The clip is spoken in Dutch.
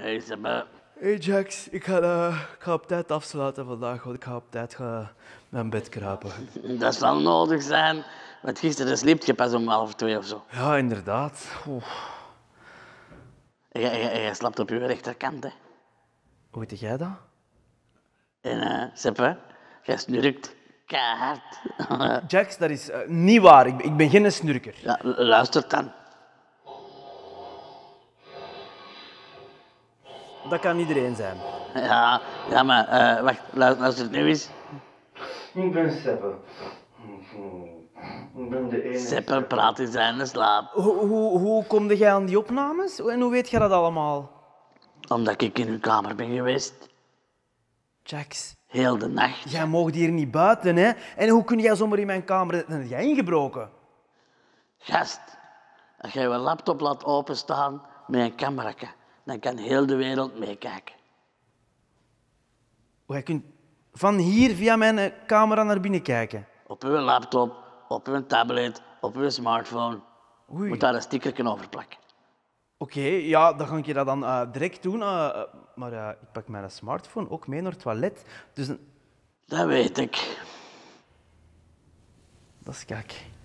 Hey Sebbe. Hey Jax, eh, ik ga, op tijd afsluiten vandaag, want ik ga op tijd gaan eh, mijn bed krapen. Dat zal nodig zijn, want gisteren sliep je pas om half twee of zo. Ja, inderdaad. Jij, slaapt op je rechterkant, hè? Hoe weet jij dat? En uh, jij snurkt keihard. Jax, dat is niet waar. Ik, ik ben geen snurker. Ja, luister dan. dat kan iedereen zijn. Ja, ja maar uh, wacht, luister het nu eens. Ik ben Seppe. Ik ben de enige. Seppe praat in zijn slaap. Hoe, hoe, hoe jij aan die opnames en hoe weet jij dat allemaal? Omdat ik in uw kamer ben geweest. Jax. Heel de nacht. Jij mocht hier niet buiten, hè? En hoe kun jij zomaar in mijn kamer... Dan jij ingebroken. Gast, als jij je laptop laat openstaan met een camera dan kan heel de wereld meekijken. Oh, je kunt van hier via mijn eh, camera naar binnen kijken? Op uw laptop, op uw tablet, op uw smartphone. Moet daar een sticker over plakken. Oké, ja, dan ga ik je dat dan eh, direct doen. Eh, maar ik pak mijn smartphone ook mee naar het toilet. Dus... Dat weet ik. Dat is kijk.